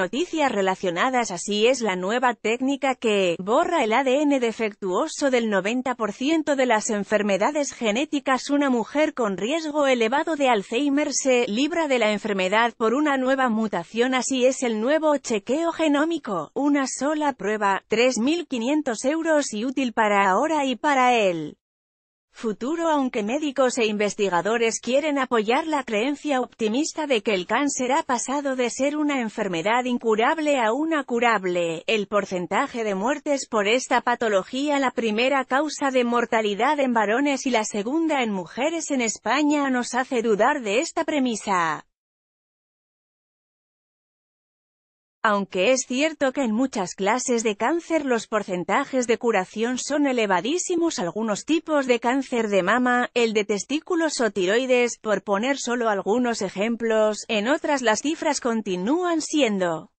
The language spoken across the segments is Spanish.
noticias relacionadas así es la nueva técnica que borra el ADN defectuoso del 90% de las enfermedades genéticas. Una mujer con riesgo elevado de Alzheimer se libra de la enfermedad por una nueva mutación así es el nuevo chequeo genómico. Una sola prueba, 3.500 euros y útil para ahora y para él futuro aunque médicos e investigadores quieren apoyar la creencia optimista de que el cáncer ha pasado de ser una enfermedad incurable a una curable, el porcentaje de muertes por esta patología la primera causa de mortalidad en varones y la segunda en mujeres en España nos hace dudar de esta premisa. Aunque es cierto que en muchas clases de cáncer los porcentajes de curación son elevadísimos algunos tipos de cáncer de mama, el de testículos o tiroides, por poner solo algunos ejemplos, en otras las cifras continúan siendo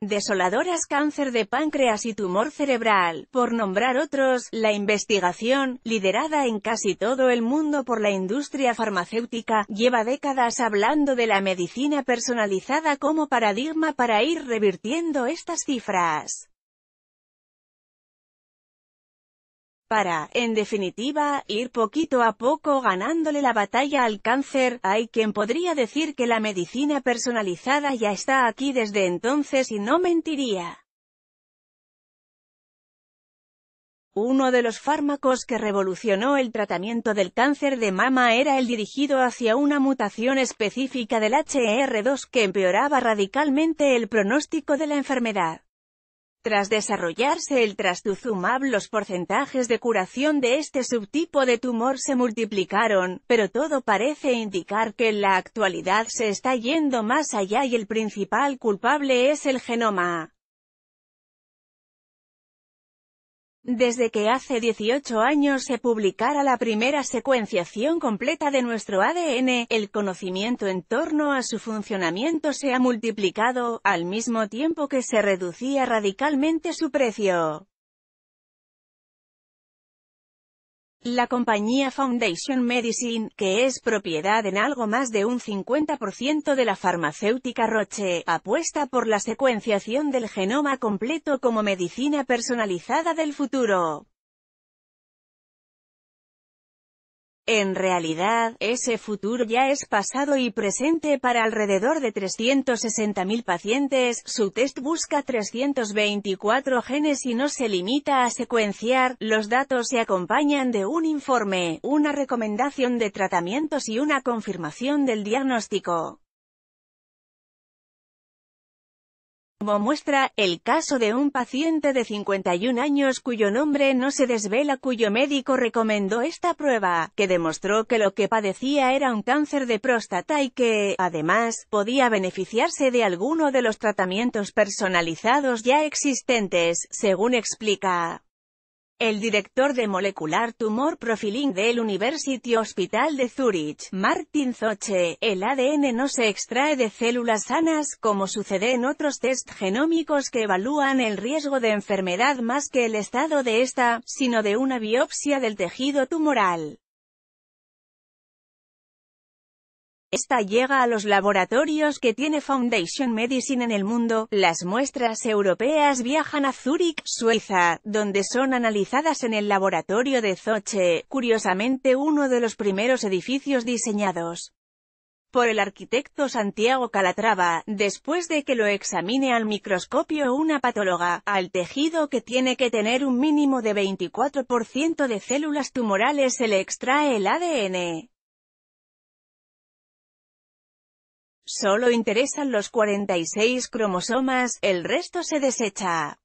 desoladoras cáncer de páncreas y tumor cerebral, por nombrar otros, la investigación, liderada en casi todo el mundo por la industria farmacéutica, lleva décadas hablando de la medicina personalizada como paradigma para ir revirtiendo estas cifras. Para, en definitiva, ir poquito a poco ganándole la batalla al cáncer, hay quien podría decir que la medicina personalizada ya está aquí desde entonces y no mentiría. Uno de los fármacos que revolucionó el tratamiento del cáncer de mama era el dirigido hacia una mutación específica del her 2 que empeoraba radicalmente el pronóstico de la enfermedad. Tras desarrollarse el trastuzumab los porcentajes de curación de este subtipo de tumor se multiplicaron, pero todo parece indicar que en la actualidad se está yendo más allá y el principal culpable es el genoma. Desde que hace 18 años se publicara la primera secuenciación completa de nuestro ADN, el conocimiento en torno a su funcionamiento se ha multiplicado, al mismo tiempo que se reducía radicalmente su precio. La compañía Foundation Medicine, que es propiedad en algo más de un 50% de la farmacéutica Roche, apuesta por la secuenciación del genoma completo como medicina personalizada del futuro. En realidad, ese futuro ya es pasado y presente para alrededor de 360.000 pacientes, su test busca 324 genes y no se limita a secuenciar, los datos se acompañan de un informe, una recomendación de tratamientos y una confirmación del diagnóstico. Como muestra, el caso de un paciente de 51 años cuyo nombre no se desvela cuyo médico recomendó esta prueba, que demostró que lo que padecía era un cáncer de próstata y que, además, podía beneficiarse de alguno de los tratamientos personalizados ya existentes, según explica. El director de Molecular Tumor Profiling del University Hospital de Zurich, Martin Zoche, el ADN no se extrae de células sanas, como sucede en otros test genómicos que evalúan el riesgo de enfermedad más que el estado de esta, sino de una biopsia del tejido tumoral. Esta llega a los laboratorios que tiene Foundation Medicine en el mundo. Las muestras europeas viajan a Zúrich, Suiza, donde son analizadas en el laboratorio de Zoche, curiosamente uno de los primeros edificios diseñados por el arquitecto Santiago Calatrava, después de que lo examine al microscopio una patóloga, al tejido que tiene que tener un mínimo de 24% de células tumorales se le extrae el ADN, solo interesan los 46 cromosomas, el resto se desecha.